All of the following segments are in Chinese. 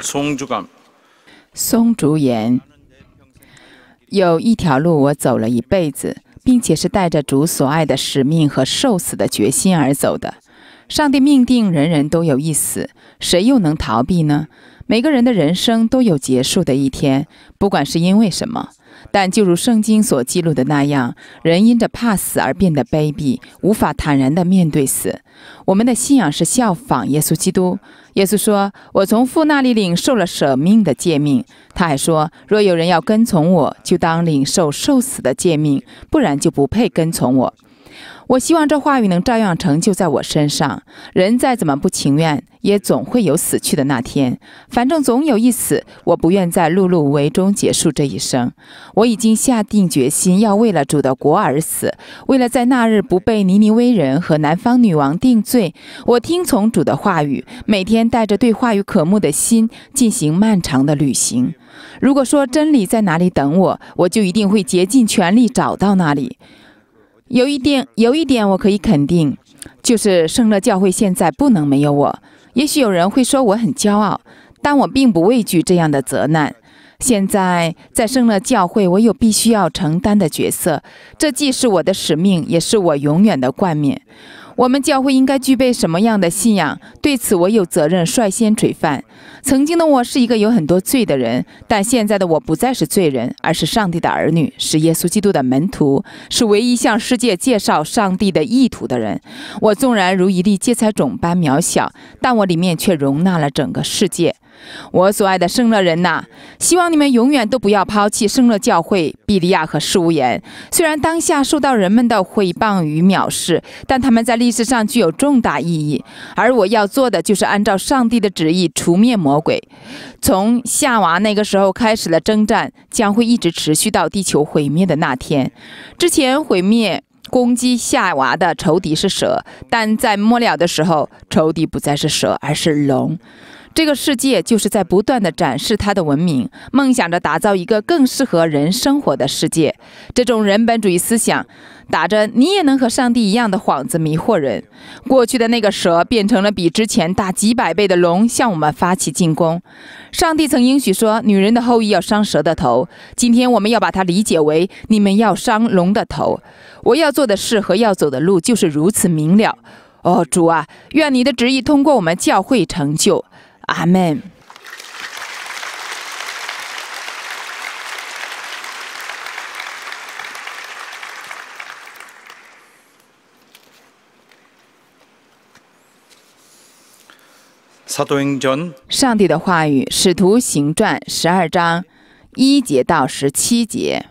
松竹松竹岩。有一条路，我走了一辈子，并且是带着主所爱的使命和受死的决心而走的。上帝命定，人人都有一死，谁又能逃避呢？每个人的人生都有结束的一天，不管是因为什么。但就如圣经所记录的那样，人因着怕死而变得卑鄙，无法坦然地面对死。我们的信仰是效仿耶稣基督。耶稣说：“我从父那里领受了舍命的诫命。”他还说：“若有人要跟从我，就当领受受死的诫命，不然就不配跟从我。”我希望这话语能照样成就在我身上。人再怎么不情愿，也总会有死去的那天。反正总有一死，我不愿在碌碌无为中结束这一生。我已经下定决心，要为了主的国而死，为了在那日不被尼尼微人和南方女王定罪。我听从主的话语，每天带着对话语渴慕的心，进行漫长的旅行。如果说真理在哪里等我，我就一定会竭尽全力找到那里。有一点，有一点我可以肯定，就是圣乐教会现在不能没有我。也许有人会说我很骄傲，但我并不畏惧这样的责难。现在在圣乐教会，我有必须要承担的角色，这既是我的使命，也是我永远的冠冕。我们教会应该具备什么样的信仰？对此，我有责任率先垂范。曾经的我是一个有很多罪的人，但现在的我不再是罪人，而是上帝的儿女，是耶稣基督的门徒，是唯一向世界介绍上帝的意图的人。我纵然如一粒芥菜种般渺小，但我里面却容纳了整个世界。我所爱的圣乐人呐，希望你们永远都不要抛弃圣乐教会、比利亚和施无言。虽然当下受到人们的诽谤与藐视，但他们在历史上具有重大意义。而我要做的就是按照上帝的旨意除灭魔鬼。从夏娃那个时候开始的征战，将会一直持续到地球毁灭的那天。之前毁灭攻击夏娃的仇敌是蛇，但在末了的时候，仇敌不再是蛇，而是龙。这个世界就是在不断的展示它的文明，梦想着打造一个更适合人生活的世界。这种人本主义思想，打着“你也能和上帝一样的”幌子迷惑人。过去的那个蛇变成了比之前大几百倍的龙，向我们发起进攻。上帝曾应许说：“女人的后裔要伤蛇的头。”今天我们要把它理解为“你们要伤龙的头”。我要做的事和要走的路就是如此明了。哦，主啊，愿你的旨意通过我们教会成就。阿门。《上帝的话语，《使徒行传》十二章一节到十七节。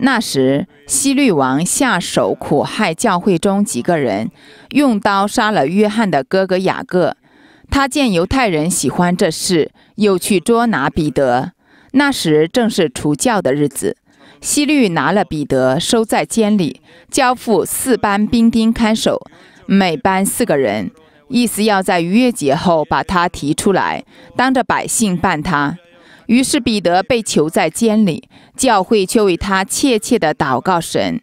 那时，希律王下手苦害教会中几个人，用刀杀了约翰的哥哥雅各。他见犹太人喜欢这事，又去捉拿彼得。那时正是除教的日子，希律拿了彼得收在监里，交付四班兵丁看守，每班四个人，意思要在逾越节后把他提出来，当着百姓办他。于是彼得被囚在监里，教会却为他切切的祷告神。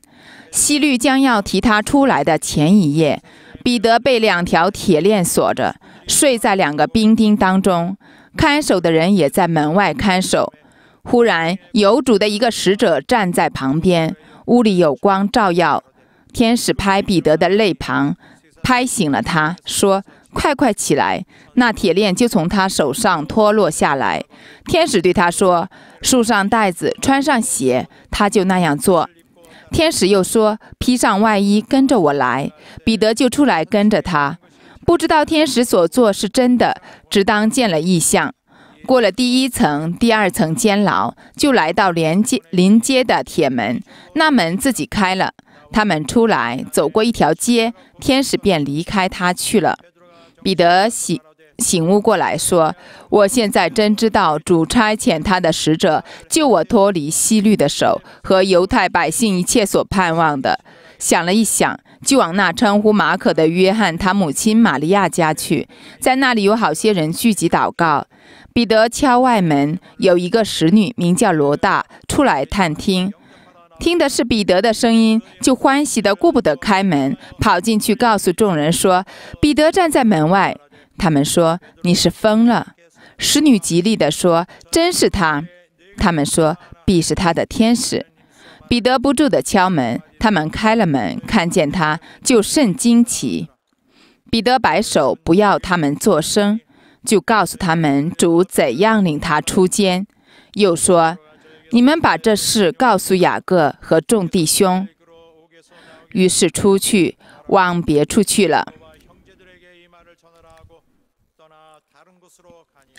西律将要提他出来的前一夜，彼得被两条铁链锁着，睡在两个兵丁当中，看守的人也在门外看守。忽然，有主的一个使者站在旁边，屋里有光照耀，天使拍彼得的肋旁，拍醒了他，说。快快起来！那铁链就从他手上脱落下来。天使对他说：“束上带子，穿上鞋。”他就那样做。天使又说：“披上外衣，跟着我来。”彼得就出来跟着他。不知道天使所做是真的，只当见了异象。过了第一层、第二层监牢，就来到连接临街的铁门。那门自己开了。他们出来，走过一条街，天使便离开他去了。彼得醒醒悟过来说：“我现在真知道主差遣他的使者救我脱离西律的手和犹太百姓一切所盼望的。”想了一想，就往那称呼马可的约翰他母亲玛利亚家去，在那里有好些人聚集祷告。彼得敲外门，有一个使女名叫罗大出来探听。听的是彼得的声音，就欢喜的顾不得开门，跑进去告诉众人说：“彼得站在门外。”他们说：“你是疯了。”使女极力的说：“真是他。”他们说：“必是他的天使。”彼得不住的敲门，他们开了门，看见他就甚惊奇。彼得摆手不要他们作声，就告诉他们主怎样领他出监，又说。你们把这事告诉雅各和众弟兄，于是出去往别处去了。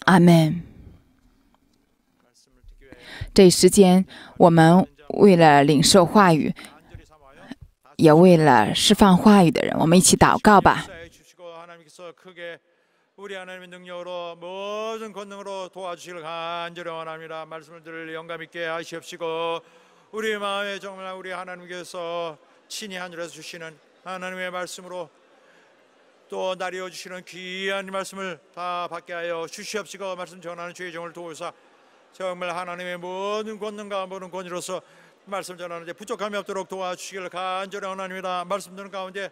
阿门。这时间，我们为了领受话语，也为了释放话语的人，我们一起祷告吧。 우리 하나님의 능력으로 모든 권능으로 도와주시길 간절히 원합니다. 말씀을 들을 영감 있게 하시옵시고 우리 마음에 정말 우리 하나님께서 친히 하늘에서 주시는 하나님의 말씀으로 또 나리어 주시는 귀한 말씀을 다 받게 하여 주시옵시고 말씀 전하는 주의 종을 도우사 정말 하나님의 모든 권능과 모든 권위로서 말씀 전하는데 부족함이 없도록 도와주시기 간절히 원합니다. 말씀 드는 가운데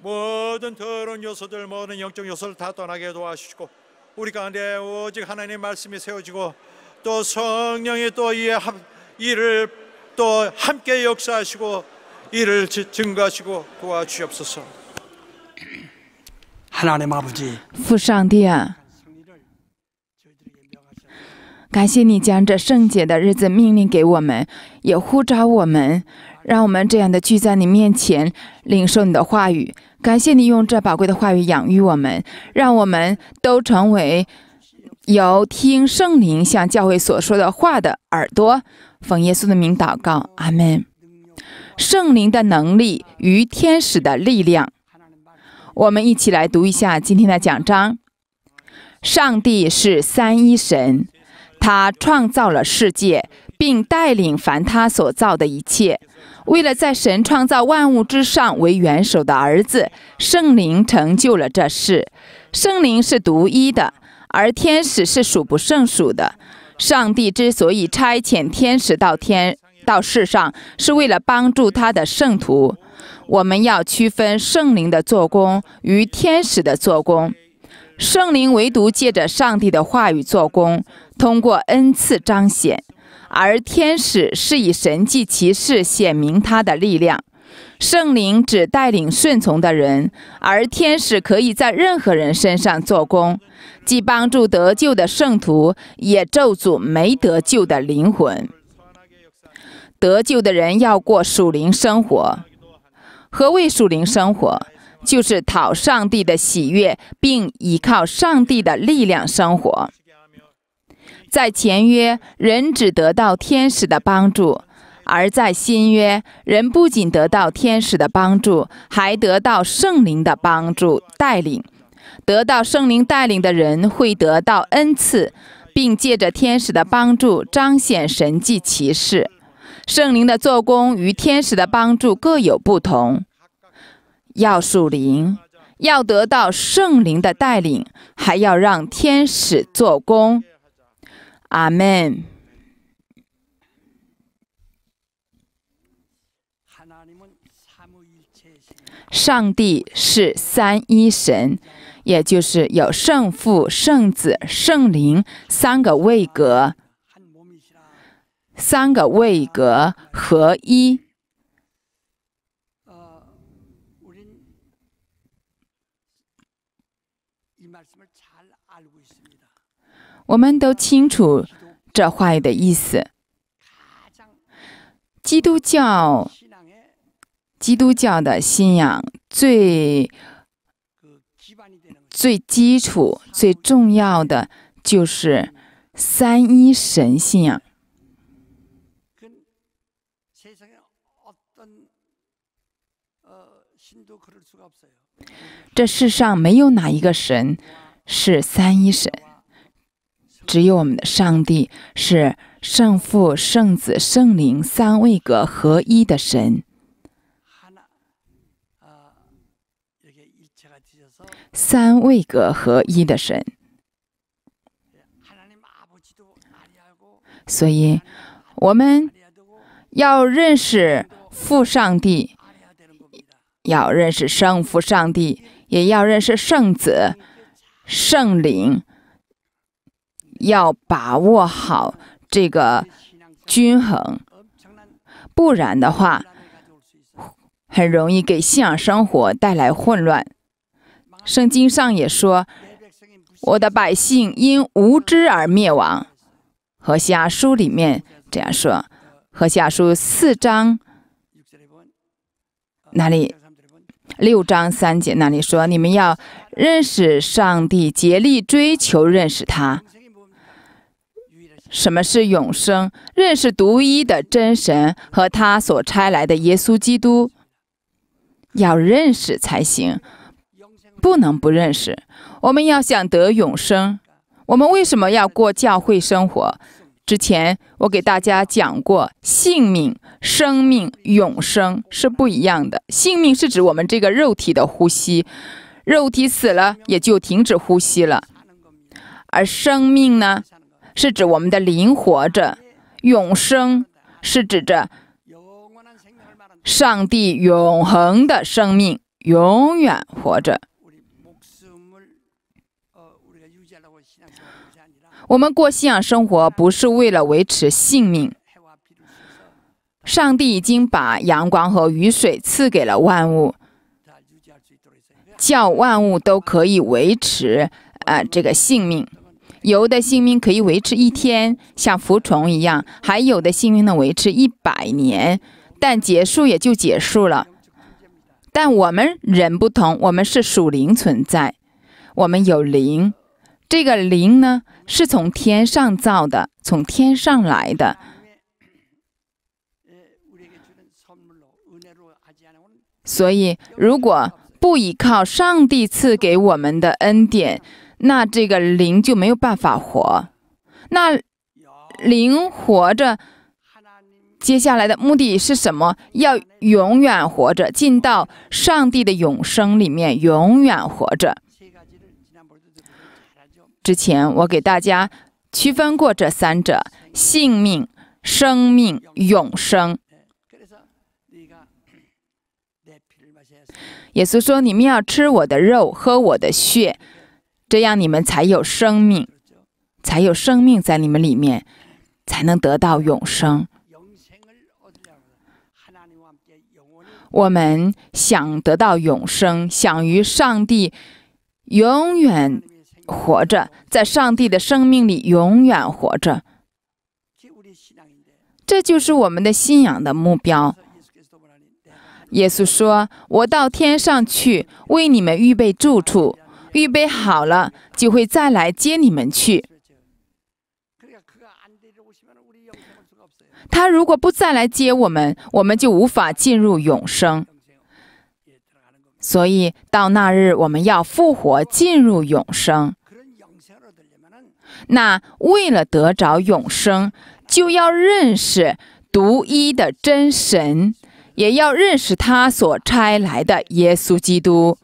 모든 더러운 요소들 모든 영적 요소를 다 떠나게 도와주시고 우리 가운데 오직 하나님 의 말씀이 세워지고 또 성령이 또이 일을 또 함께 역사하시고 이를 증가하시고 도와주옵소서. 하나님 아버지. 父上帝啊。感谢你将这圣洁的日子命令给我们，也呼召我们，让我们这样的聚在你面前，领受你的话语。感谢你用这宝贵的话语养育我们，让我们都成为由听圣灵向教会所说的话的耳朵。奉耶稣的名祷告，阿门。圣灵的能力与天使的力量，我们一起来读一下今天的讲章。上帝是三一神，他创造了世界，并带领凡他所造的一切。为了在神创造万物之上为元首的儿子圣灵成就了这事，圣灵是独一的，而天使是数不胜数的。上帝之所以差遣天使到天到世上，是为了帮助他的圣徒。我们要区分圣灵的做工与天使的做工。圣灵唯独借着上帝的话语做工，通过恩赐彰显。而天使是以神迹奇事显明他的力量，圣灵只带领顺从的人，而天使可以在任何人身上做工，既帮助得救的圣徒，也咒诅没得救的灵魂。得救的人要过属灵生活。何谓属灵生活？就是讨上帝的喜悦，并依靠上帝的力量生活。在前约，人只得到天使的帮助；而在新约，人不仅得到天使的帮助，还得到圣灵的帮助带领。得到圣灵带领的人会得到恩赐，并借着天使的帮助彰显神迹奇事。圣灵的做工与天使的帮助各有不同。要属灵，要得到圣灵的带领，还要让天使做工。阿门。上帝是三一神，也就是有圣父、圣子、圣灵三个位格，三个位格合一。我们都清楚这话的意思。基督教，基督教的信仰最最基础、最重要的就是三一神信仰。这世上没有哪一个神是三一神。只有我们的上帝是圣父、圣子、圣灵三位格合一的神，三位格合一的神。所以我们要认识父上帝，要认识圣父上帝，也要认识圣子、圣灵。要把握好这个均衡，不然的话，很容易给信仰生活带来混乱。圣经上也说：“我的百姓因无知而灭亡。”和西阿书里面这样说：“和西阿书四章哪里？六章三节那里说：‘你们要认识上帝，竭力追求认识他。’”什么是永生？认识独一的真神和他所差来的耶稣基督，要认识才行，不能不认识。我们要想得永生，我们为什么要过教会生活？之前我给大家讲过，性命、生命、永生是不一样的。性命是指我们这个肉体的呼吸，肉体死了也就停止呼吸了，而生命呢？是指我们的灵活着，永生是指着上帝永恒的生命，永远活着。我们过信仰生活不是为了维持性命，上帝已经把阳光和雨水赐给了万物，叫万物都可以维持啊这个性命。有的性命可以维持一天，像浮虫一样；还有的性命能维持一百年，但结束也就结束了。但我们人不同，我们是属灵存在，我们有灵。这个灵呢，是从天上造的，从天上来的。所以，如果不依靠上帝赐给我们的恩典，那这个灵就没有办法活。那灵活着，接下来的目的是什么？要永远活着，进到上帝的永生里面，永远活着。之前我给大家区分过这三者：性命、生命、永生。耶稣说：“你们要吃我的肉，喝我的血。”这样你们才有生命，才有生命在你们里面，才能得到永生。我们想得到永生，想与上帝永远活着，在上帝的生命里永远活着，这就是我们的信仰的目标。耶稣说：“我到天上去，为你们预备住处。”预备好了，就会再来接你们去。他如果不再来接我们，我们就无法进入永生。所以到那日我们要复活进入永生。那为了得着永生，就要认识独一的真神，也要认识他所差来的耶稣基督。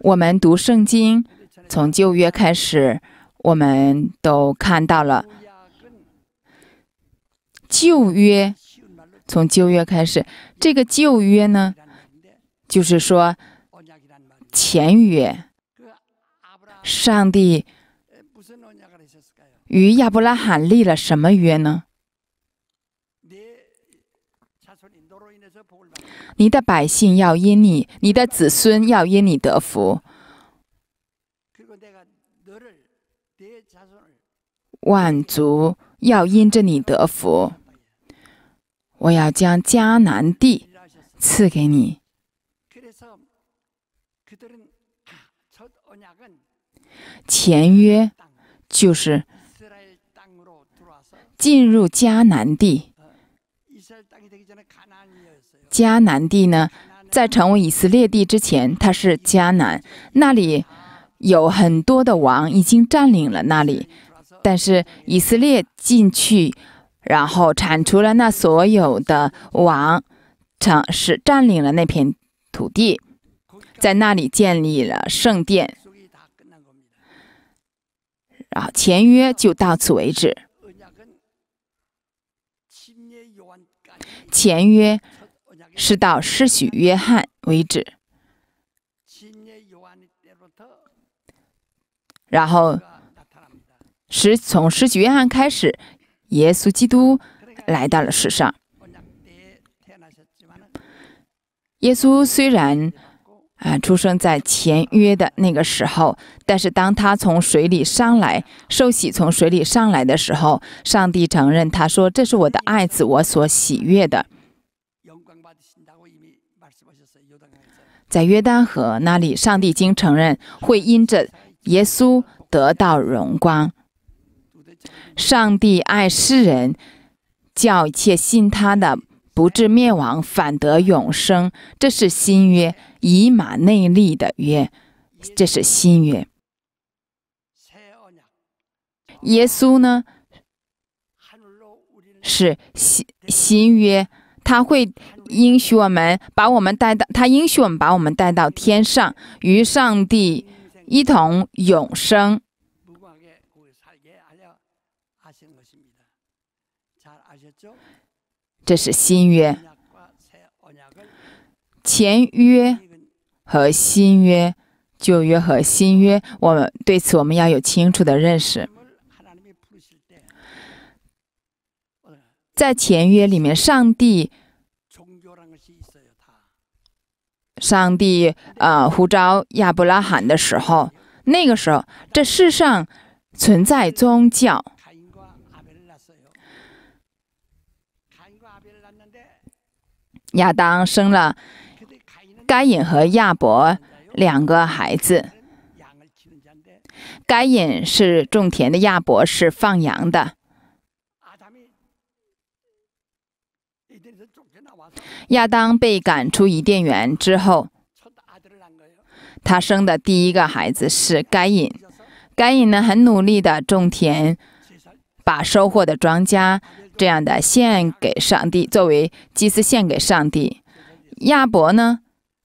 我们读圣经，从旧约开始，我们都看到了。旧约，从旧约开始，这个旧约呢，就是说前约，上帝与亚伯拉罕立了什么约呢？你的百姓要因你，你的子孙要因你得福，万族要因着你得福。我要将迦南地赐给你，签约就是进入迦南地。迦南地呢，在成为以色列地之前，它是迦南，那里有很多的王已经占领了那里，但是以色列进去，然后铲除了那所有的王，尝试占领了那片土地，在那里建立了圣殿，然后前约就到此为止。前约是到施洗约翰为止，然后是从施洗约翰开始，耶稣基督来到了世上。耶稣虽然。啊，出生在前约的那个时候，但是当他从水里上来，受洗从水里上来的时候，上帝承认他说：“这是我的爱子，我所喜悦的。”在约旦河那里，上帝经承认会因着耶稣得到荣光。上帝爱世人，叫一切信他的。不至灭亡，反得永生。这是新约以马内利的约，这是新约。耶稣呢，是新新约，他会应许我们，把我们带到他应许我们把我们带到天上，与上帝一同永生。这是新约，前约和新约，旧约和新约，我们对此我们要有清楚的认识。在前约里面，上帝，上帝啊，呼召亚伯拉罕的时候，那个时候这世上存在宗教。亚当生了该隐和亚伯两个孩子。该隐是种田的，亚伯是放羊的。亚当被赶出伊甸园之后，他生的第一个孩子是该隐。该隐呢，很努力的种田，把收获的庄稼。这样的献给上帝，作为祭司献给上帝。亚伯呢，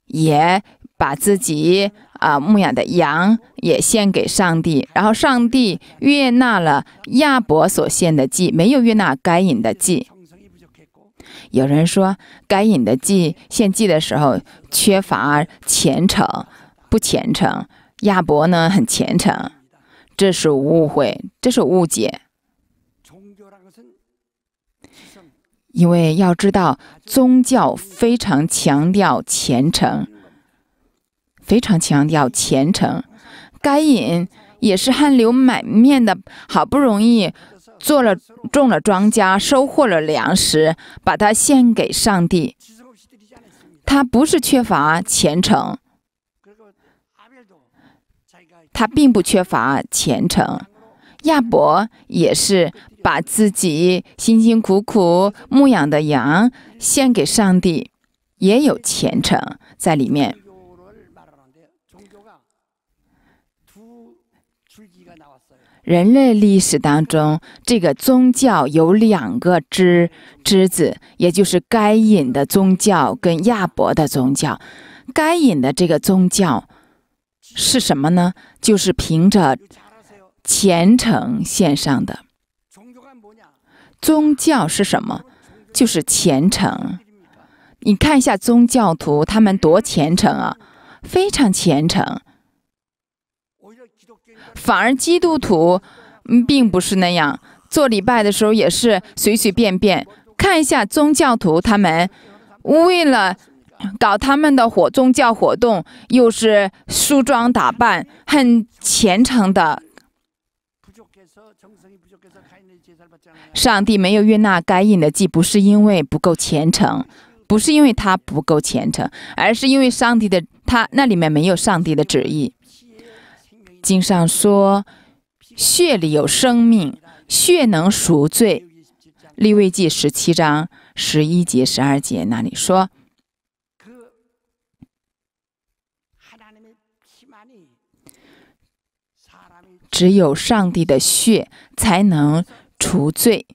也把自己啊牧养的羊也献给上帝。然后上帝悦纳了亚伯所献的祭，没有悦纳该隐的祭。有人说该隐的祭献祭的时候缺乏虔诚，不虔诚。亚伯呢很虔诚，这是误会，这是误解。因为要知道，宗教非常强调虔诚，非常强调虔诚。该隐也是汗流满面的，好不容易做了种了庄稼，收获了粮食，把它献给上帝。他不是缺乏虔诚，他并不缺乏虔诚。亚伯也是。把自己辛辛苦苦牧养的羊献给上帝，也有虔诚在里面。人类历史当中，这个宗教有两个支支子，也就是该隐的宗教跟亚伯的宗教。该隐的这个宗教是什么呢？就是凭着虔诚献上的。宗教是什么？就是虔诚。你看一下宗教徒，他们多虔诚啊，非常虔诚。反而基督徒，并不是那样。做礼拜的时候也是随随便便。看一下宗教徒，他们为了搞他们的活宗教活动，又是梳妆打扮，很虔诚的。上帝没有悦纳该隐的祭，不是因为不够虔诚，不是因为他不够虔诚，而是因为上帝的他那里面没有上帝的旨意。经上说，血里有生命，血能赎罪。利未记十七章十一节、十二节那里说，只有上帝的血才能。除罪，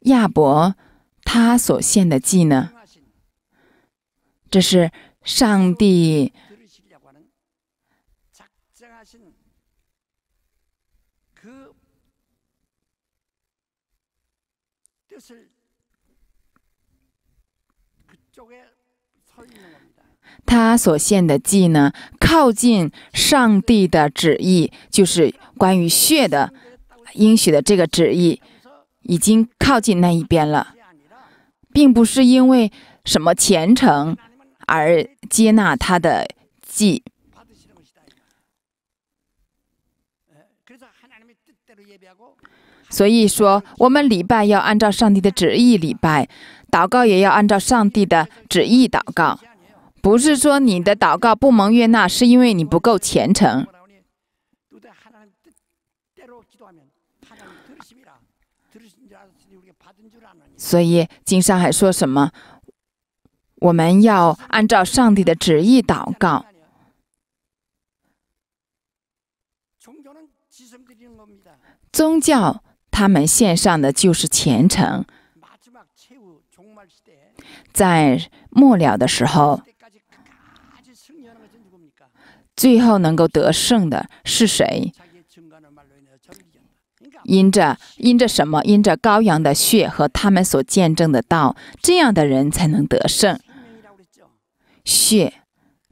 亚伯他所献的祭呢？这是上帝。他所献的祭呢，靠近上帝的旨意，就是关于血的应许的这个旨意，已经靠近那一边了，并不是因为什么虔诚而接纳他的祭。所以说，我们礼拜要按照上帝的旨意礼拜，祷告也要按照上帝的旨意祷告。不是说你的祷告不蒙悦纳，是因为你不够虔诚。所以金尚还说什么？我们要按照上帝的旨意祷告。宗教他们献上的就是虔诚。在末了的时候。最后能够得胜的是谁？因着因着什么？因着羔羊的血和他们所见证的道，这样的人才能得胜。血，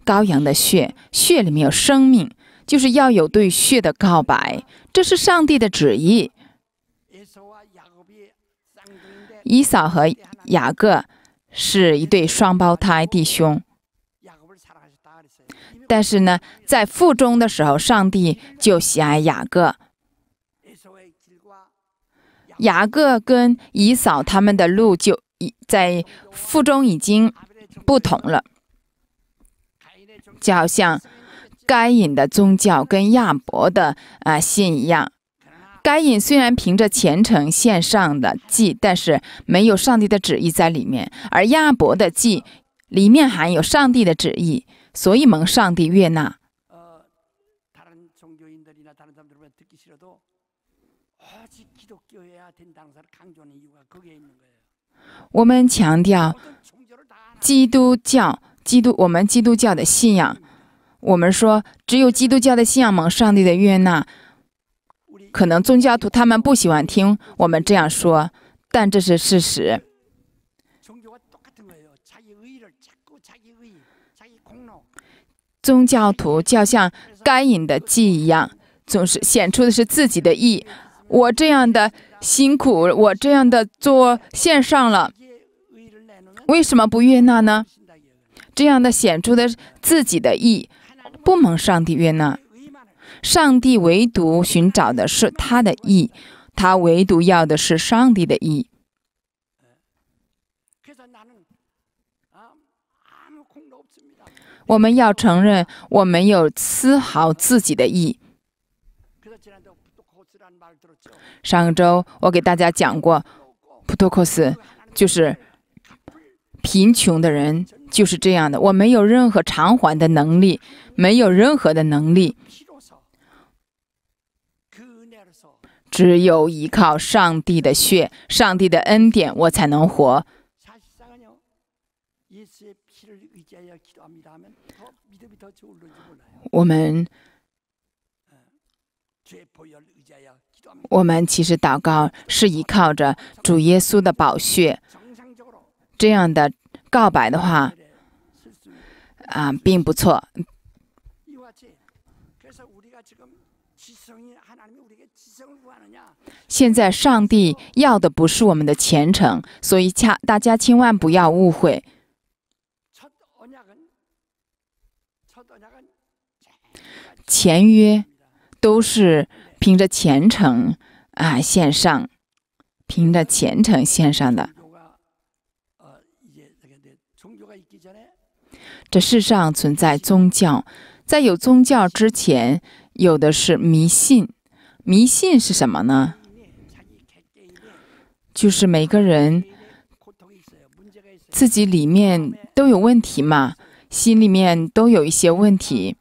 羔羊的血，血里面有生命，就是要有对血的告白，这是上帝的旨意。伊嫂和雅各是一对双胞胎弟兄。但是呢，在腹中的时候，上帝就喜爱雅各。雅各跟以扫他们的路就已在腹中已经不同了，就好像该隐的宗教跟亚伯的啊信一样。该隐虽然凭着虔诚献上的祭，但是没有上帝的旨意在里面；而亚伯的祭里面含有上帝的旨意。所以蒙上帝悦纳。我们强调基督教、基督我们基督教的信仰。我们说，只有基督教的信仰蒙上帝的悦纳。可能宗教徒他们不喜欢听我们这样说，但这是事实。宗教徒就像该隐的祭一样，总是显出的是自己的意。我这样的辛苦，我这样的做线上了，为什么不悦纳呢？这样的显出的自己的意，不蒙上帝悦纳。上帝唯独寻找的是他的意，他唯独要的是上帝的意。我们要承认，我没有丝毫自己的意。上周我给大家讲过，普托克斯就是贫穷的人，就是这样的。我没有任何偿还的能力，没有任何的能力，只有依靠上帝的血、上帝的恩典，我才能活。我们，我们其实祷告是依靠着主耶稣的宝血，这样的告白的话，啊，并不错。现在上帝要的不是我们的虔诚，所以恰大家千万不要误会。签约都是凭着虔诚啊，献上，凭着虔诚献上的。这世上存在宗教，在有宗教之前，有的是迷信。迷信是什么呢？就是每个人自己里面都有问题嘛，心里面都有一些问题。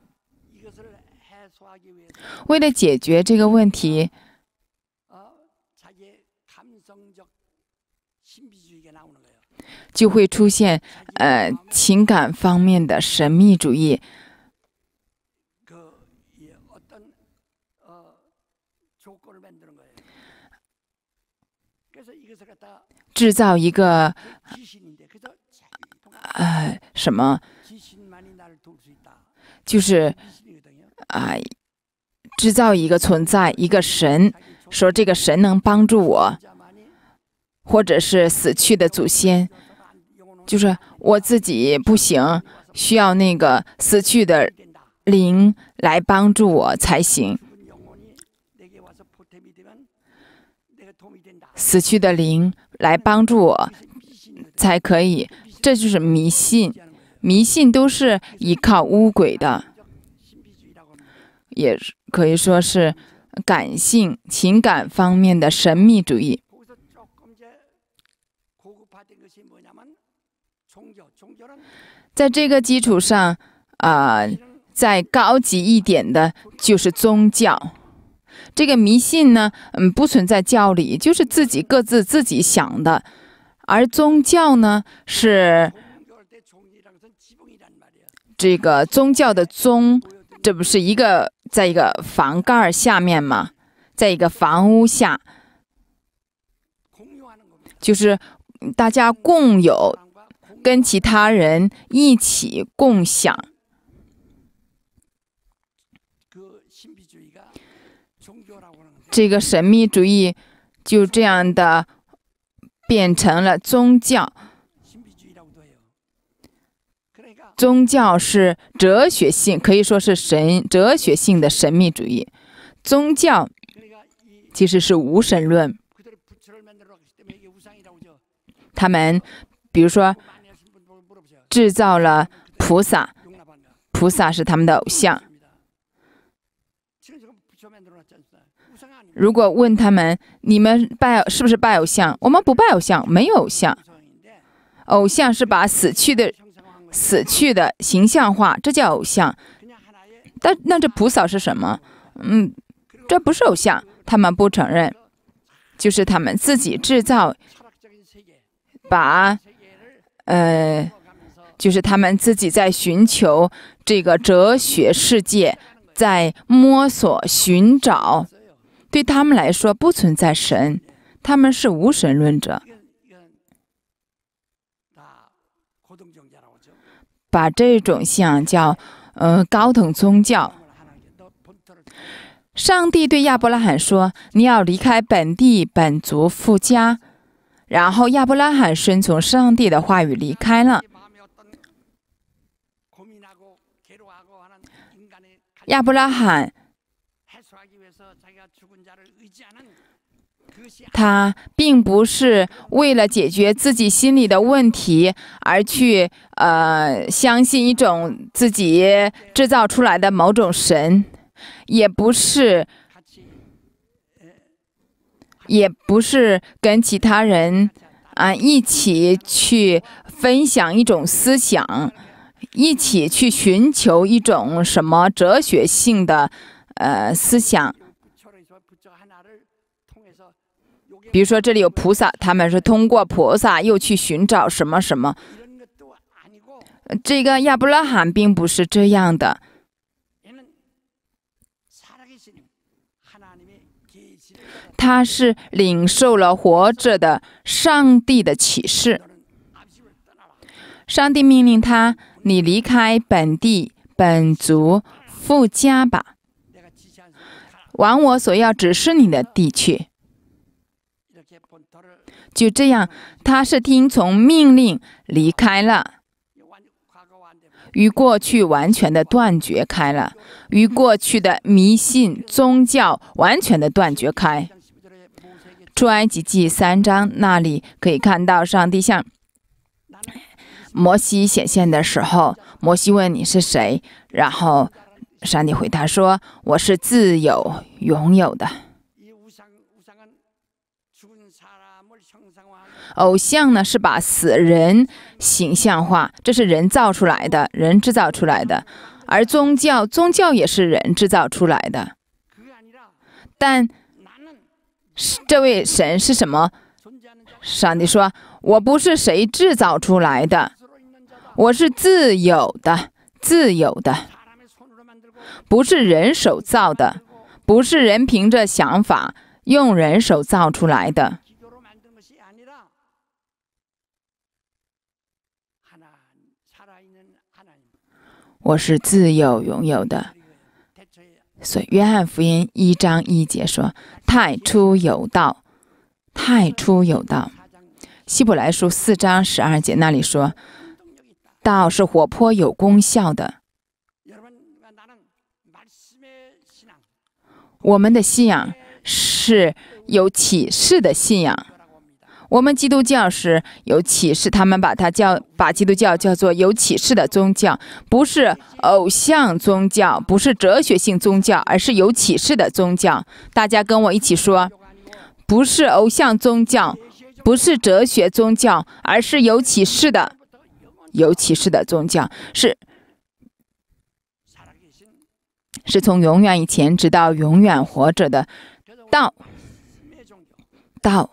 为了解决这个问题，就会出现呃情感方面的神秘主义，制造一个呃什么，就是啊。制造一个存在，一个神，说这个神能帮助我，或者是死去的祖先，就是我自己不行，需要那个死去的灵来帮助我才行。死去的灵来帮助我才可以，这就是迷信。迷信都是依靠巫鬼的，也是。可以说是感性、情感方面的神秘主义。在这个基础上，啊，再高级一点的就是宗教。这个迷信呢，嗯，不存在教理，就是自己各自自己想的；而宗教呢，是这个宗教的“宗”，这不是一个。在一个房盖下面嘛，在一个房屋下，就是大家共有，跟其他人一起共享。这个神秘主义就这样的变成了宗教。宗教是哲学性，可以说是神哲学性的神秘主义。宗教其实是无神论。他们比如说制造了菩萨，菩萨是他们的偶像。如果问他们，你们拜是不是拜偶像？我们不拜偶像，没有偶像。偶像是把死去的。死去的形象化，这叫偶像。但那这菩萨是什么？嗯，这不是偶像，他们不承认，就是他们自己制造，把，呃，就是他们自己在寻求这个哲学世界，在摸索寻找。对他们来说，不存在神，他们是无神论者。把这种信仰叫，呃，高等宗教。上帝对亚伯拉罕说：“你要离开本地本族富家。”然后亚伯拉罕顺从上帝的话语离开了。亚伯拉罕。他并不是为了解决自己心里的问题而去呃相信一种自己制造出来的某种神，也不是，也不是跟其他人啊一起去分享一种思想，一起去寻求一种什么哲学性的呃思想。比如说，这里有菩萨，他们是通过菩萨又去寻找什么什么。这个亚伯拉罕并不是这样的，他是领受了活着的上帝的启示，上帝命令他：“你离开本地本族富家吧，往我所要指示你的地区。”就这样，他是听从命令离开了，与过去完全的断绝开了，与过去的迷信宗教完全的断绝开。《出埃及记》三章那里可以看到，上帝向摩西显现的时候，摩西问你是谁，然后上帝回答说：“我是自由拥有的。”偶像呢是把死人形象化，这是人造出来的，人制造出来的。而宗教，宗教也是人制造出来的。但这位神是什么？上帝说：“我不是谁制造出来的，我是自有的，自有的，不是人手造的，不是人凭着想法用人手造出来的。”我是自由拥有的。所以，约翰福音一章一节说：“太初有道。”太初有道。希伯来书四章十二节那里说：“道是活泼有功效的。”我们的信仰是有启示的信仰。我们基督教是有启示，他们把它叫把基督教叫做有启示的宗教，不是偶像宗教，不是哲学性宗教，而是有启示的宗教。大家跟我一起说，不是偶像宗教，不是哲学宗教，而是有启示的，有启示的宗教，是，是从永远以前直到永远活着的道，道。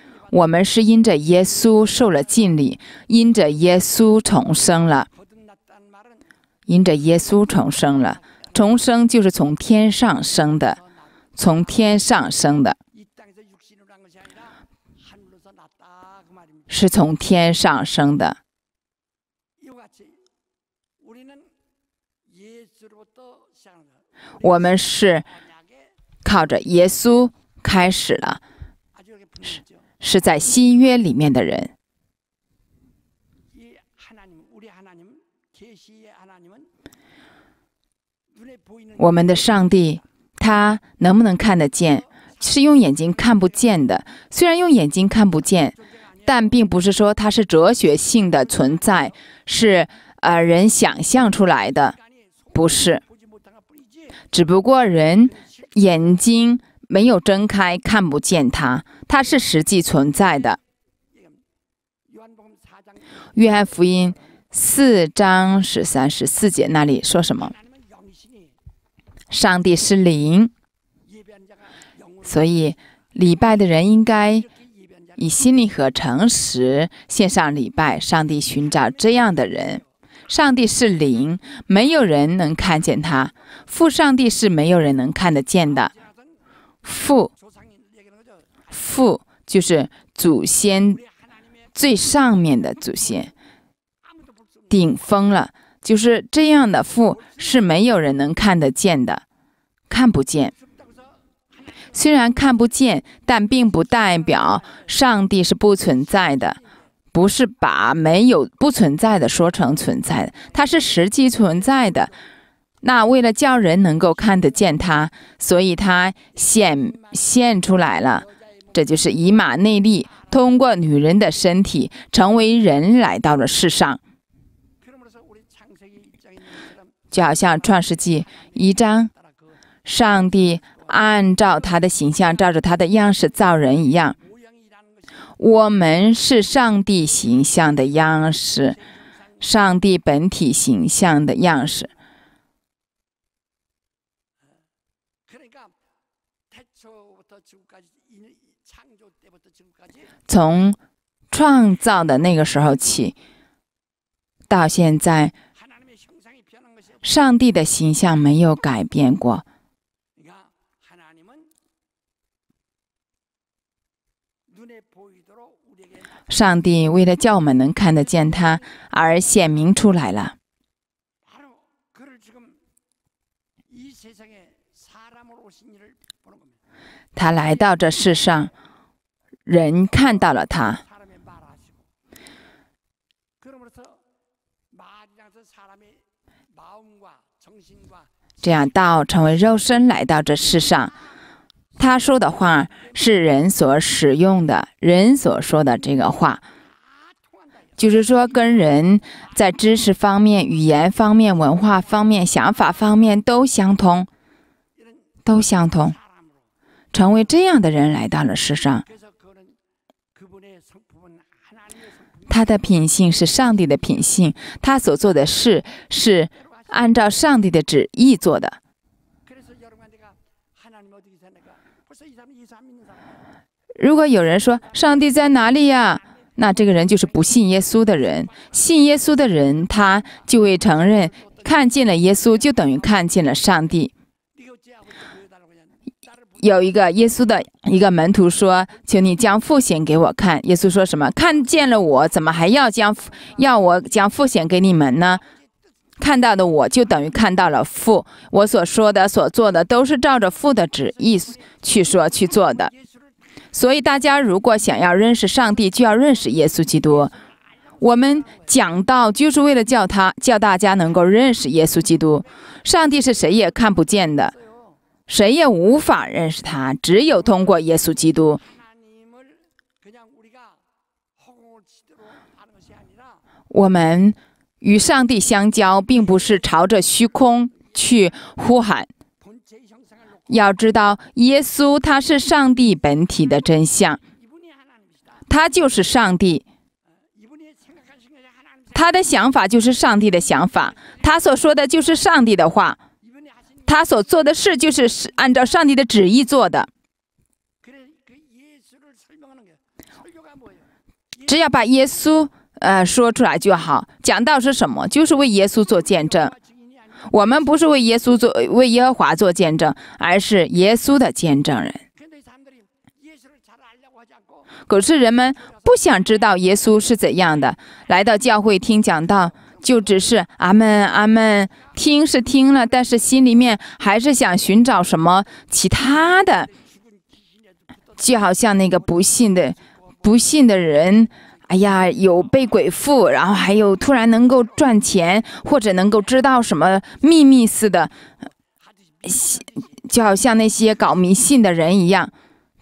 我们是因着耶稣受了敬礼，因着耶稣重生了，因着耶稣重生了，重生就是从天上升的，从天上升的，是从天上升的。我们是靠着耶稣开始了。是在新约里面的人，我们的上帝，他能不能看得见？是用眼睛看不见的。虽然用眼睛看不见，但并不是说他是哲学性的存在，是呃人想象出来的，不是。只不过人眼睛。没有睁开，看不见他。他是实际存在的。约翰福音四章十三十四节那里说什么？上帝是灵，所以礼拜的人应该以心灵和诚实献上礼拜。上帝寻找这样的人。上帝是灵，没有人能看见他。父上帝是没有人能看得见的。父，父就是祖先，最上面的祖先，顶峰了。就是这样的父是没有人能看得见的，看不见。虽然看不见，但并不代表上帝是不存在的，不是把没有、不存在的说成存在的，它是实际存在的。那为了叫人能够看得见他，所以他显现出来了。这就是以马内利，通过女人的身体成为人来到了世上，就好像《创世纪》一章，上帝按照他的形象，照着他的样式造人一样。我们是上帝形象的样式，上帝本体形象的样式。从创造的那个时候起，到现在，上帝的形象没有改变过。上帝为了叫我们能看得见他，而显明出来了。他来到这世上。人看到了他，这样道成为肉身来到这世上。他说的话是人所使用的，人所说的这个话，就是说跟人在知识方面、语言方面、文化方面、想法方面都相通，都相通，成为这样的人来到了世上。他的品性是上帝的品性，他所做的事是按照上帝的旨意做的。如果有人说“上帝在哪里呀”，那这个人就是不信耶稣的人。信耶稣的人，他就会承认看见了耶稣就等于看见了上帝。有一个耶稣的一个门徒说：“请你将父显给我看。”耶稣说什么？看见了我，怎么还要将要我将父显给你们呢？看到的我就等于看到了父，我所说的、所做的都是照着父的旨意去说、去做的。所以大家如果想要认识上帝，就要认识耶稣基督。我们讲到，就是为了叫他、叫大家能够认识耶稣基督。上帝是谁也看不见的。谁也无法认识他，只有通过耶稣基督，我们与上帝相交，并不是朝着虚空去呼喊。要知道，耶稣他是上帝本体的真相，他就是上帝，他的想法就是上帝的想法，他所说的就是上帝的话。他所做的事就是按照上帝的旨意做的。只要把耶稣呃说出来就好。讲道是什么？就是为耶稣做见证。我们不是为耶稣做、为耶和华做见证，而是耶稣的见证人。可是人们不想知道耶稣是怎样的，来到教会听讲道。就只是阿门阿门，听是听了，但是心里面还是想寻找什么其他的，就好像那个不信的、不信的人，哎呀，有被鬼附，然后还有突然能够赚钱或者能够知道什么秘密似的，就好像那些搞迷信的人一样，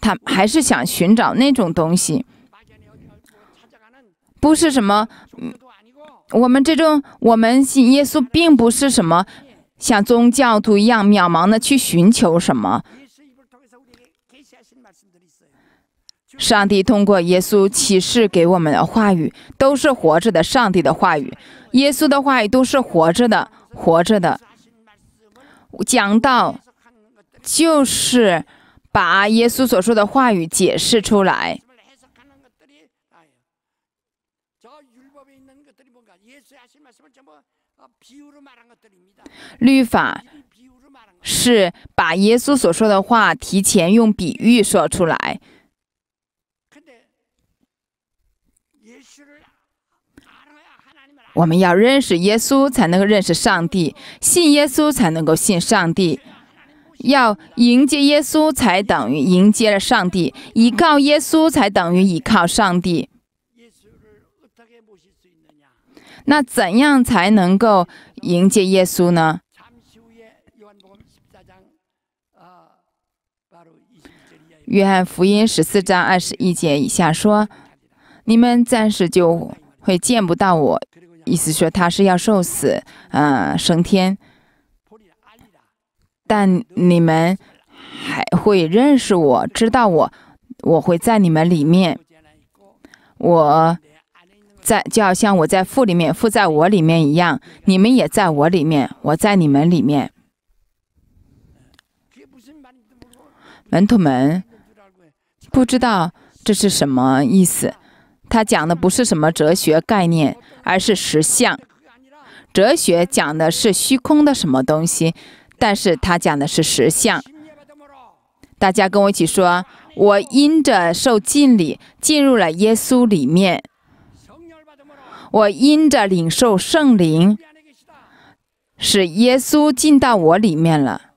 他还是想寻找那种东西，不是什么。我们这种，我们信耶稣，并不是什么像宗教徒一样渺茫的去寻求什么。上帝通过耶稣启示给我们的话语，都是活着的上帝的话语，耶稣的话语都是活着的，活着的。讲到就是把耶稣所说的话语解释出来。律法是把耶稣所说的话提前用比喻说出来。我们要认识耶稣，才能够认识上帝；信耶稣，才能够信上帝；要迎接耶稣，才等于迎接了上帝；依靠耶稣，才等于依靠上帝。那怎样才能够迎接耶稣呢？约翰福音十四章二十一节以下说：“你们暂时就会见不到我，意思说他是要受死，呃，升天。但你们还会认识我，知道我，我会在你们里面，我在，就好像我在父里面，父在我里面一样，你们也在我里面，我在你们里面。”门徒们。不知道这是什么意思？他讲的不是什么哲学概念，而是实相。哲学讲的是虚空的什么东西，但是他讲的是实相。大家跟我一起说：我因着受敬礼进入了耶稣里面，我因着领受圣灵，使耶稣进到我里面了。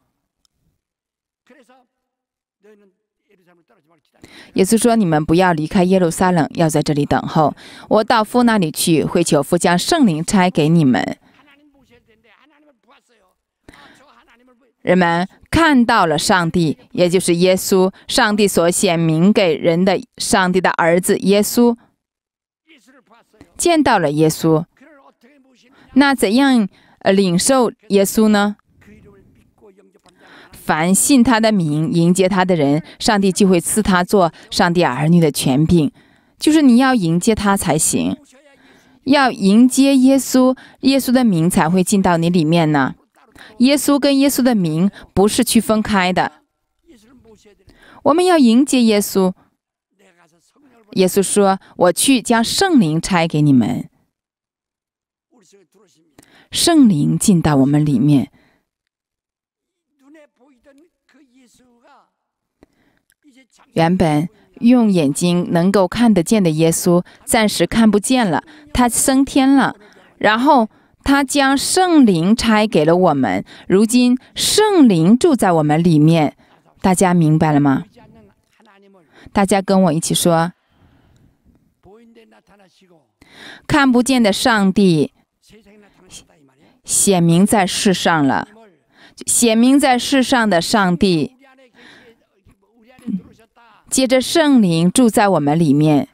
也是说，你们不要离开耶路撒冷，要在这里等候。我到父那里去，会求父将圣灵差给你们。人们看到了上帝，也就是耶稣，上帝所显明给人的上帝的儿子耶稣，见到了耶稣，那怎样呃领受耶稣呢？凡信他的名、迎接他的人，上帝就会赐他做上帝儿女的权柄。就是你要迎接他才行，要迎接耶稣，耶稣的名才会进到你里面呢。耶稣跟耶稣的名不是区分开的。我们要迎接耶稣，耶稣说：“我去将圣灵拆给你们，圣灵进到我们里面。”原本用眼睛能够看得见的耶稣，暂时看不见了。他升天了，然后他将圣灵差给了我们。如今圣灵住在我们里面，大家明白了吗？大家跟我一起说：看不见的上帝显明在世上了，显明在世上的上帝。接着，圣灵住在我们里面。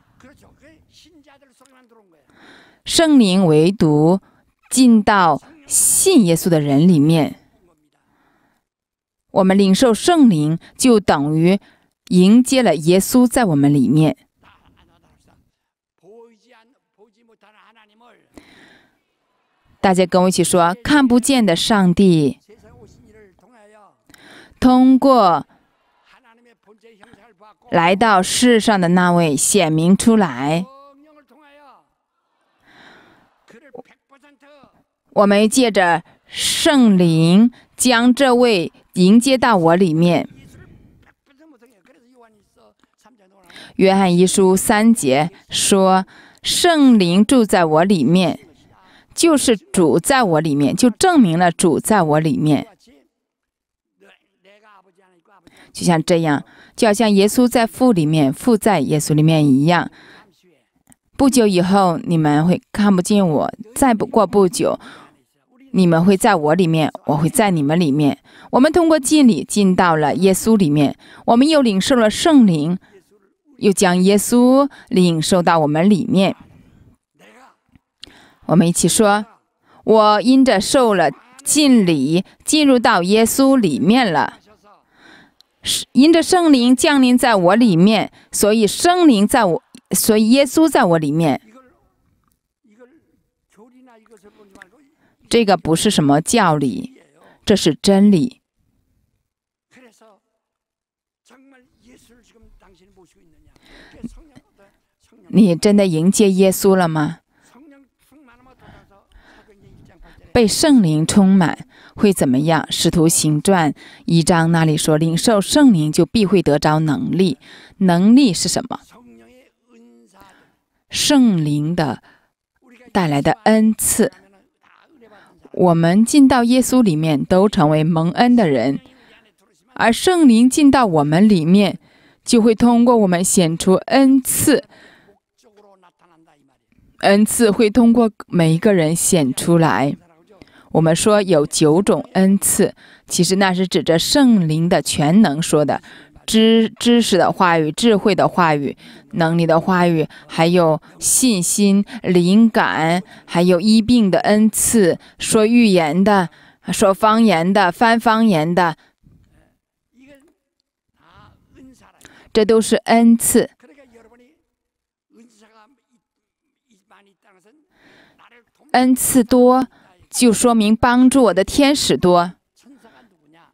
圣灵唯独进到信耶稣的人里面。我们领受圣灵，就等于迎接了耶稣在我们里面。大家跟我一起说：“看不见的上帝。”通过。来到世上的那位显明出来，我们借着圣灵将这位迎接到我里面。约翰一书三节说：“圣灵住在我里面，就是主在我里面，就证明了主在我里面。”就像这样。就好像耶稣在父里面，父在耶稣里面一样。不久以后，你们会看不见我；再不过不久，你们会在我里面，我会在你们里面。我们通过敬礼进到了耶稣里面，我们又领受了圣灵，又将耶稣领受到我们里面。我们一起说：“我因着受了敬礼，进入到耶稣里面了。”因着圣灵降临在我里面，所以圣灵在我，所以耶稣在我里面。这个不是什么教理，这是真理。你真的迎接耶稣了吗？被圣灵充满。会怎么样？《使徒行传》一章那里说：“领受圣灵就必会得着能力。”能力是什么？圣灵的带来的恩赐。我们进到耶稣里面，都成为蒙恩的人；而圣灵进到我们里面，就会通过我们显出恩赐。恩赐会通过每一个人显出来。我们说有九种恩赐，其实那是指着圣灵的全能说的，知知识的话语、智慧的话语、能力的话语，还有信心、灵感，还有医病的恩赐，说预言的、说方言的、翻方言的，这都是恩赐，恩赐多。就说明帮助我的天使多。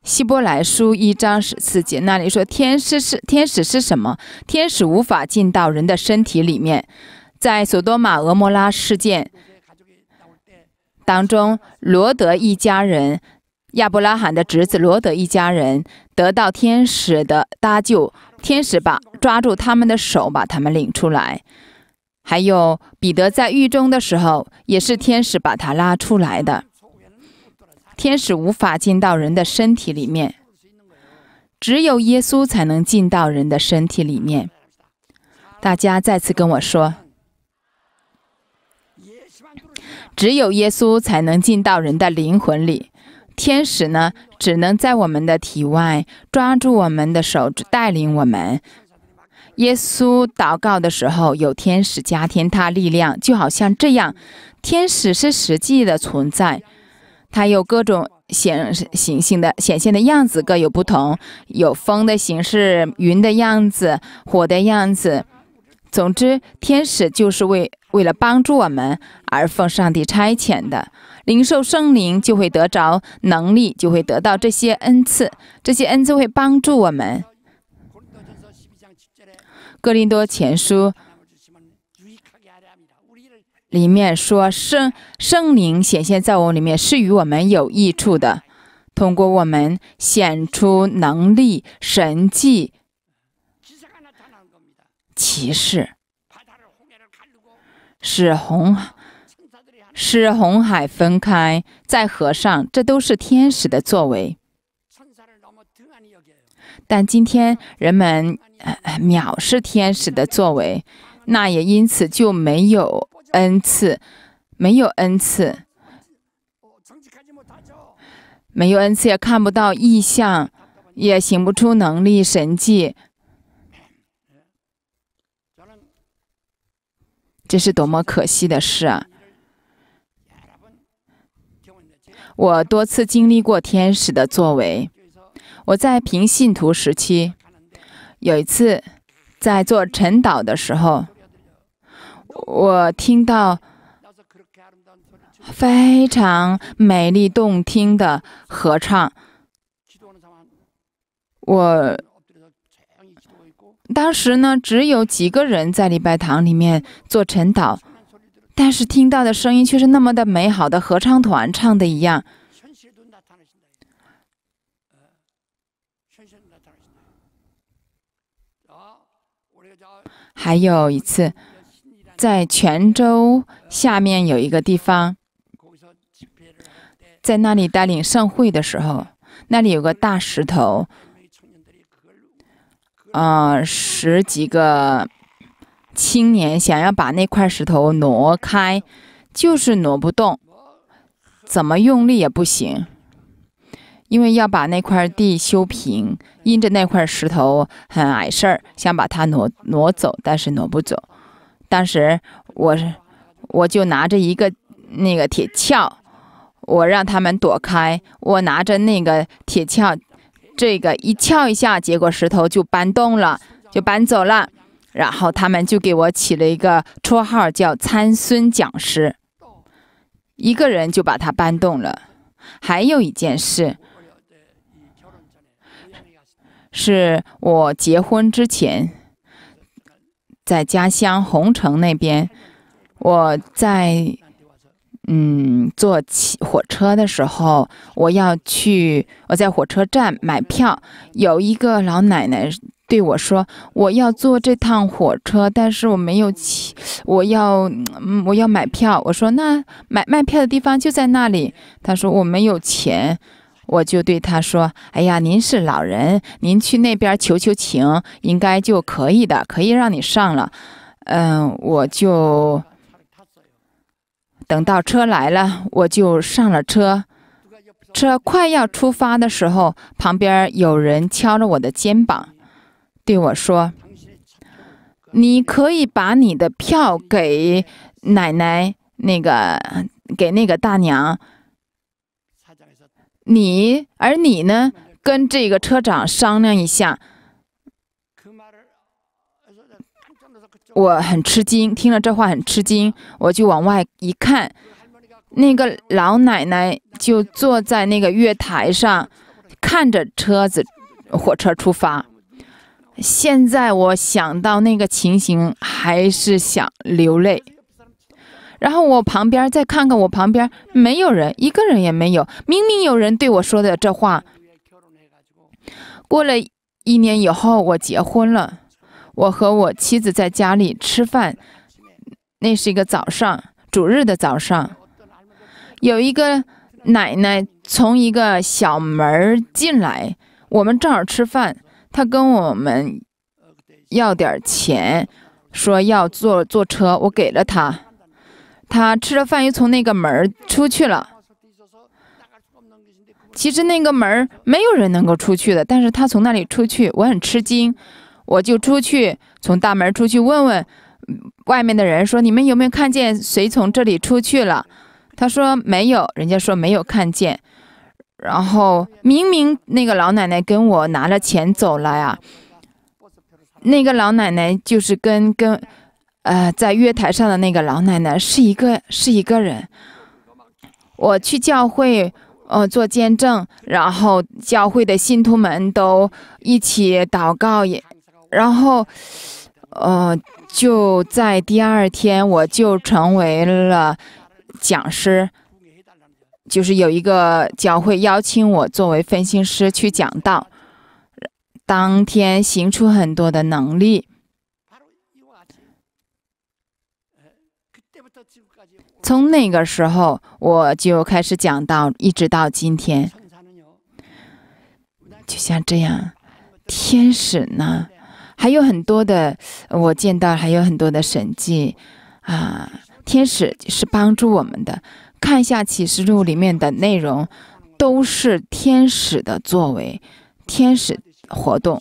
希伯来书一章十四节那里说，天使是天使是什么？天使无法进到人的身体里面。在索多玛、俄摩拉事件当中，罗德一家人，亚伯拉罕的侄子罗德一家人得到天使的搭救，天使把抓住他们的手，把他们领出来。还有彼得在狱中的时候，也是天使把他拉出来的。天使无法进到人的身体里面，只有耶稣才能进到人的身体里面。大家再次跟我说，只有耶稣才能进到人的灵魂里，天使呢，只能在我们的体外抓住我们的手指，带领我们。耶稣祷告的时候，有天使加天，他力量就好像这样。天使是实际的存在，他有各种显显性的显现的样子各有不同，有风的形式、云的样子、火的样子。总之，天使就是为为了帮助我们而奉上帝差遣的灵兽生灵就会得着能力，就会得到这些恩赐，这些恩赐会帮助我们。《哥林多前书》里面说，圣圣灵显现在我里面是与我们有益处的，通过我们显出能力、神迹、骑士，使红使红海分开，在河上，这都是天使的作为。但今天人们。藐视天使的作为，那也因此就没有恩赐，没有恩赐，没有恩赐，也看不到异象，也行不出能力神迹，这是多么可惜的事啊！我多次经历过天使的作为，我在平信徒时期。有一次，在做晨祷的时候，我听到非常美丽动听的合唱。我当时呢，只有几个人在礼拜堂里面做晨祷，但是听到的声音却是那么的美好，的合唱团唱的一样。还有一次，在泉州下面有一个地方，在那里带领盛会的时候，那里有个大石头，呃，十几个青年想要把那块石头挪开，就是挪不动，怎么用力也不行。因为要把那块地修平，因着那块石头很碍事儿，想把它挪挪走，但是挪不走。当时我我就拿着一个那个铁锹，我让他们躲开，我拿着那个铁锹，这个一撬一下，结果石头就搬动了，就搬走了。然后他们就给我起了一个绰号，叫“参孙讲师”，一个人就把它搬动了。还有一件事。是我结婚之前，在家乡洪城那边，我在嗯坐汽火车的时候，我要去我在火车站买票，有一个老奶奶对我说：“我要坐这趟火车，但是我没有钱，我要嗯我要买票。”我说：“那买卖票的地方就在那里。”她说：“我没有钱。”我就对他说：“哎呀，您是老人，您去那边求求情，应该就可以的，可以让你上了。”嗯，我就等到车来了，我就上了车。车快要出发的时候，旁边有人敲着我的肩膀，对我说：“你可以把你的票给奶奶，那个给那个大娘。”你，而你呢？跟这个车长商量一下。我很吃惊，听了这话很吃惊，我就往外一看，那个老奶奶就坐在那个月台上，看着车子、火车出发。现在我想到那个情形，还是想流泪。然后我旁边再看看，我旁边没有人，一个人也没有。明明有人对我说的这话。过了一年以后，我结婚了。我和我妻子在家里吃饭，那是一个早上，主日的早上。有一个奶奶从一个小门进来，我们正好吃饭，她跟我们要点钱，说要坐坐车，我给了她。他吃了饭，又从那个门出去了。其实那个门没有人能够出去的，但是他从那里出去，我很吃惊。我就出去，从大门出去问问外面的人，说你们有没有看见谁从这里出去了？他说没有，人家说没有看见。然后明明那个老奶奶跟我拿着钱走了呀，那个老奶奶就是跟跟。呃，在月台上的那个老奶奶是一个是一个人。我去教会，呃，做见证，然后教会的信徒们都一起祷告也，然后，呃，就在第二天我就成为了讲师，就是有一个教会邀请我作为分析师去讲道，当天行出很多的能力。从那个时候我就开始讲到，一直到今天，就像这样，天使呢，还有很多的我见到，还有很多的神迹啊，天使是帮助我们的。看一下启示录里面的内容，都是天使的作为，天使活动，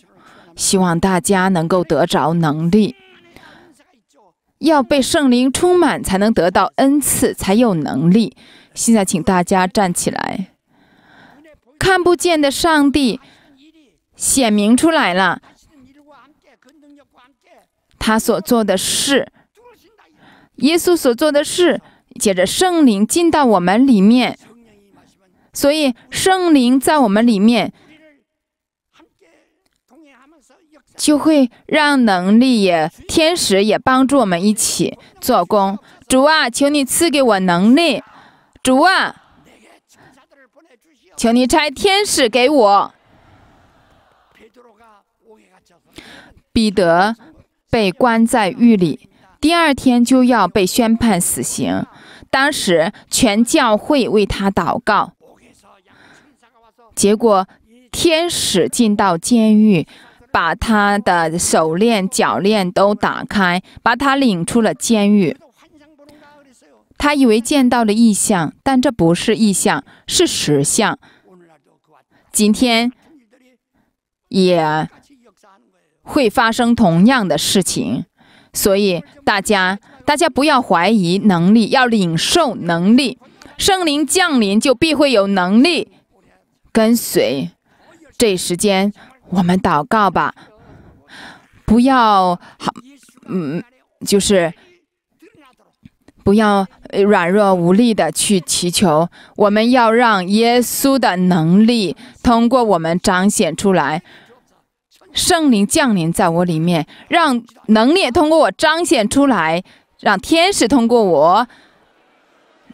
希望大家能够得着能力。要被圣灵充满，才能得到恩赐，才有能力。现在，请大家站起来。看不见的上帝显明出来了，他所做的事，耶稣所做的事，借着圣灵进到我们里面，所以圣灵在我们里面。就会让能力也天使也帮助我们一起做工。主啊，求你赐给我能力。主啊，请你差天使给我。彼得被关在狱里，第二天就要被宣判死刑。当时全教会为他祷告，结果天使进到监狱。把他的手链、脚链都打开，把他领出了监狱。他以为见到了异象，但这不是异象，是实相。今天也会发生同样的事情，所以大家，大家不要怀疑能力，要领受能力。圣灵降临就必会有能力跟随。这时间。我们祷告吧，不要好，嗯，就是不要软弱无力的去祈求，我们要让耶稣的能力通过我们彰显出来，圣灵降临在我里面，让能力通过我彰显出来，让天使通过我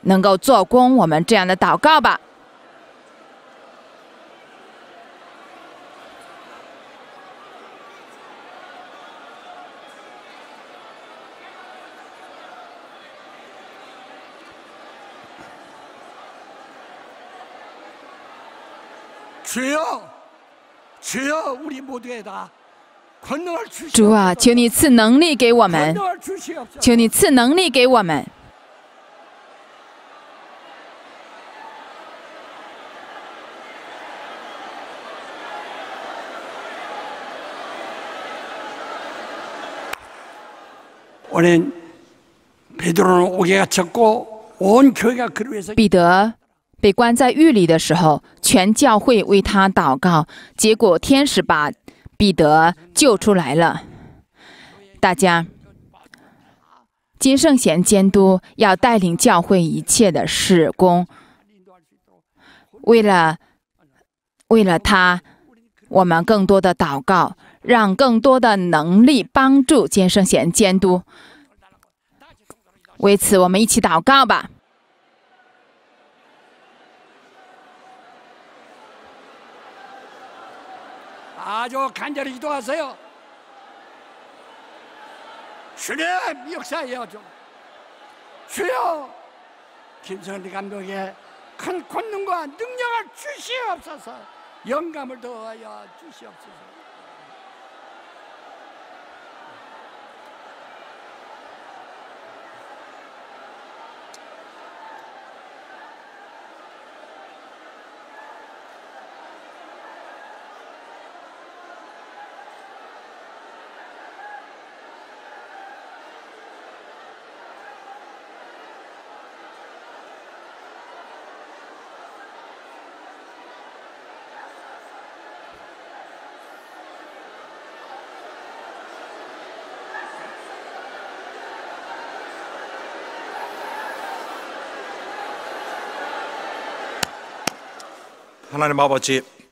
能够做工，我们这样的祷告吧。主啊，求你赐能力给我们，求你赐能力给我们。彼得被关在狱里的时候，全教会为他祷告，结果天使把彼得救出来了。大家，金圣贤监督要带领教会一切的事工，为了为了他，我们更多的祷告，让更多的能力帮助金圣贤监督。为此，我们一起祷告吧。 아주 간절히 기도하세요. 주님 역사해요 좀. 주여 김선리 감독의 큰 권능과 능력을 주시옵소서 영감을 더하여 주시옵소서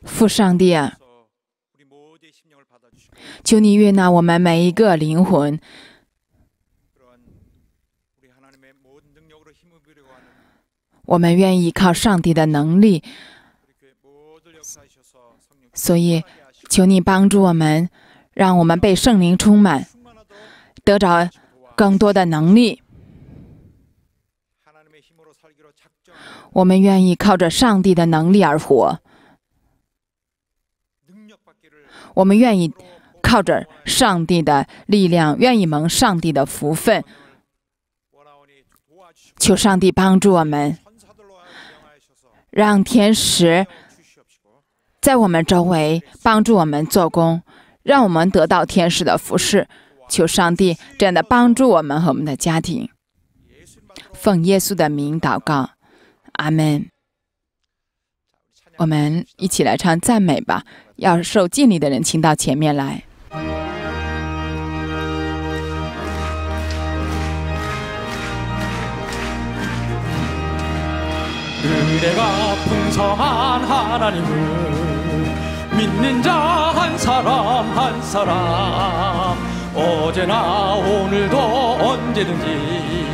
父上帝啊，求你悦纳我们每一个灵魂。我们愿意靠上帝的能力，所以求你帮助我们，让我们被圣灵充满，得着更多的能力。我们愿意靠着上帝的能力而活。我们愿意靠着上帝的力量，愿意蒙上帝的福分。求上帝帮助我们，让天使在我们周围帮助我们做工，让我们得到天使的服饰。求上帝真的帮助我们和我们的家庭。奉耶稣的名祷告。阿门！我们一起来唱赞美吧。要受敬礼的人，请到前面来。늘어풍성한하나님을믿는자한사람한사람어제나오늘도언제든 지。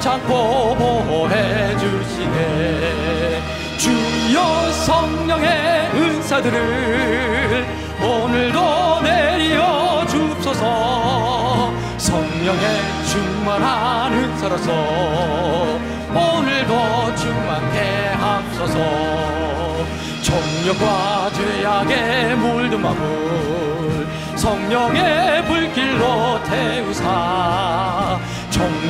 편고 보호해 주시네 주여 성령의 은사들을 오늘도 내려 주소서 성령의 충만한 은사로서 오늘도 충만케 하소서 정력과 죄악에 물든 마음 성령의 불길로 태우사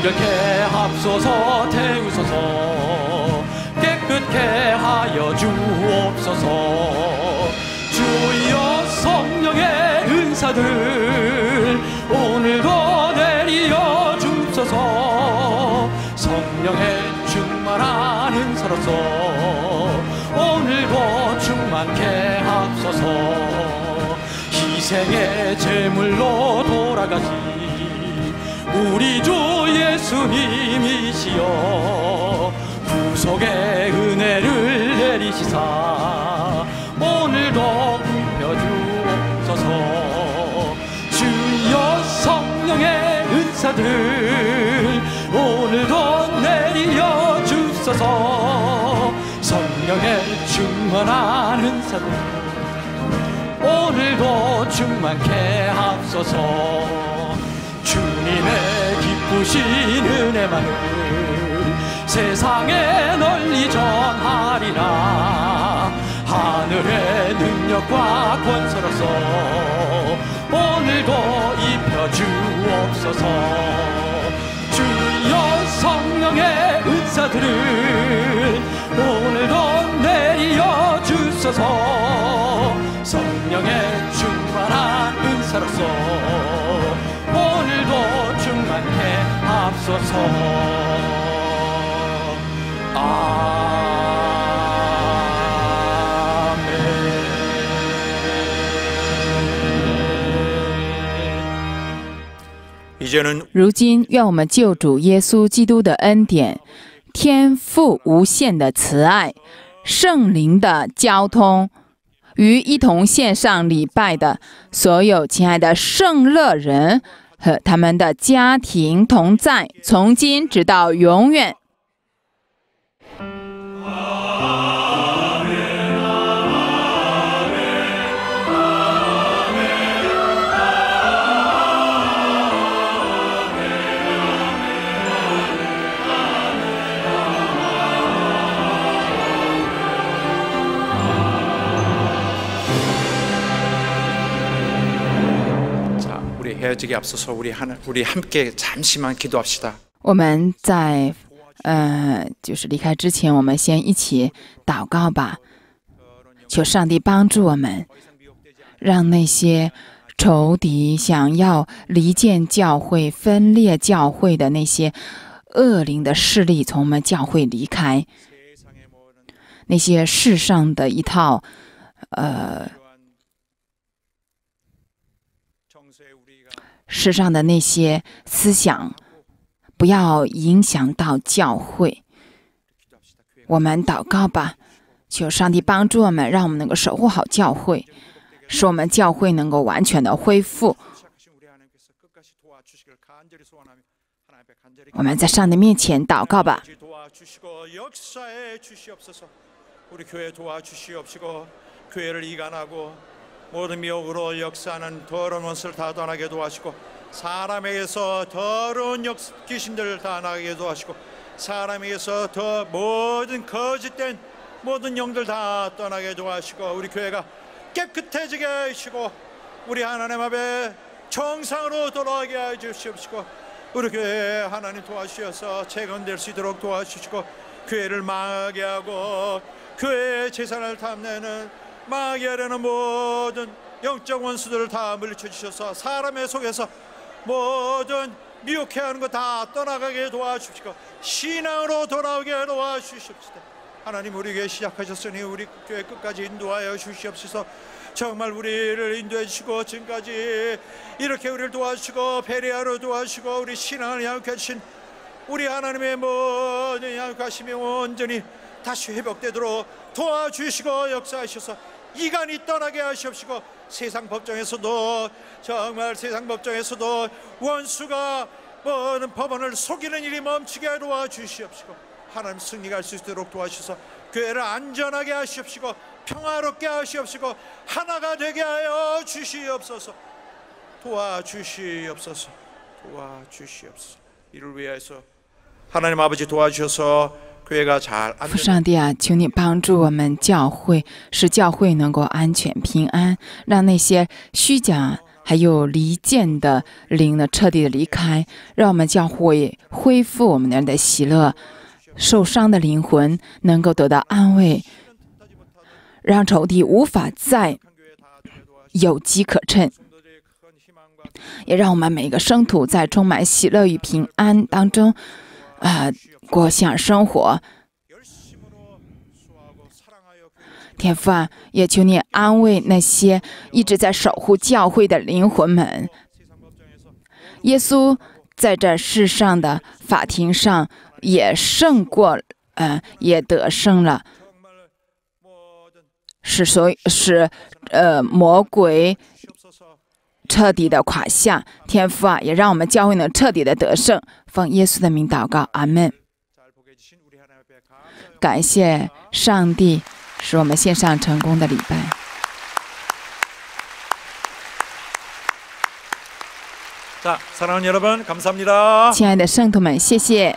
정결케 합소서 태우소서 깨끗케 하여 주옵소서 주여 성령의 은사들 오늘도 내리어 주옵소서 성령의 충만한 은사로서 오늘도 충만케 합소서 희생의 제물로 돌아가시 우리 주 예수님이시여 구속의 은혜를 내리시사 오늘도 굽혀주옵소서 주여 성령의 은사들 오늘도 내려 주소서 성령의 충만한 은사들 오늘도 충만케 하소서 주님의 기쁘신 은혜만을 세상에 널리 전하리라 하늘의 능력과 권세로서 오늘도 입혀주옵소서 주여 성령의 은사들을 오늘도 내리어 주소서 성령의 충만한 은사로서 如今，愿我们救主耶稣基督的恩典、天赋无限的慈爱、圣灵的交通，与一同献上礼拜的所有亲爱的圣乐人。和他们的家庭同在，从今直到永远。我们在呃，就是离开之前，我们先一起祷告吧。求上帝帮助我们，让那些仇敌想要离间教会、分裂教会的那些恶灵的势力从我们教会离开。那些世上的一套呃。世上的那些思想，不要影响到教会。我们祷告吧，求上帝帮助我们，让我们能够守护好教会，使我们教会能够完全的恢复。我们在上帝面前祷告吧。 오름이 옥으로 역사하는 더러운 원을다 떠나게 도하시고 사람에게서 더러운 역 귀신들을 다 나게 도하시고 사람에게서 더 모든 거짓된 모든 영들 다 떠나게 도하시고 우리 교회가 깨끗해지게 하시고 우리 하나님 앞에 정상으로 돌아가게 하여 주시옵시고 우리 교회 하나님 도와주셔서 재건될 수 있도록 도와주시고 교회를 망하게 하고 교회의 재산을 탐내는 마귀 하려는 모든 영적 원수들을 다 물리쳐 주셔서 사람의 속에서 모든 미혹해 하는 거 다 떠나가게 도와주시고 신앙으로 돌아오게 도와주십시다 하나님 우리에게 시작하셨으니 우리 교회 끝까지 인도하여 주시옵소서 정말 우리를 인도해 주시고 지금까지 이렇게 우리를 도와주시고 배려하러 도와주시고 우리 신앙을 양육해 주신 우리 하나님의 모든 양육하심이 온전히 다시 회복되도록 도와주시고 역사하셔서 이간이 떠나게 하시옵시고 세상 법정에서도 정말 세상 법정에서도 원수가 모든 법원을 속이는 일이 멈추게 하러 와 주시옵시고 하나님 승리할 수 있도록 도와주셔서 교회를 안전하게 하시옵시고 평화롭게 하시옵시고 하나가 되게 하여 주시옵소서 도와주시옵소서 도와주시옵소서 이를 위해서 하나님 아버지 도와주셔서 父上帝啊，请你帮助我们教会，使教会能够安全平安，让那些虚假还有离间的灵呢彻底的离开，让我们教会恢复我们的喜乐，受伤的灵魂能够得到安慰，让仇敌无法再有机可乘，也让我们每个生徒在充满喜乐与平安当中，啊。过享生活，天父也求你安慰那些一直在守护教会的灵魂们。耶稣在这世上的法庭上也胜过，嗯，也得胜了，使所使呃魔鬼彻底的垮下。天父啊，也让我们教会能彻底的得胜。奉耶稣的名祷告，阿门。感谢上帝，使我们线上成功的礼拜。亲爱的圣徒们，谢谢。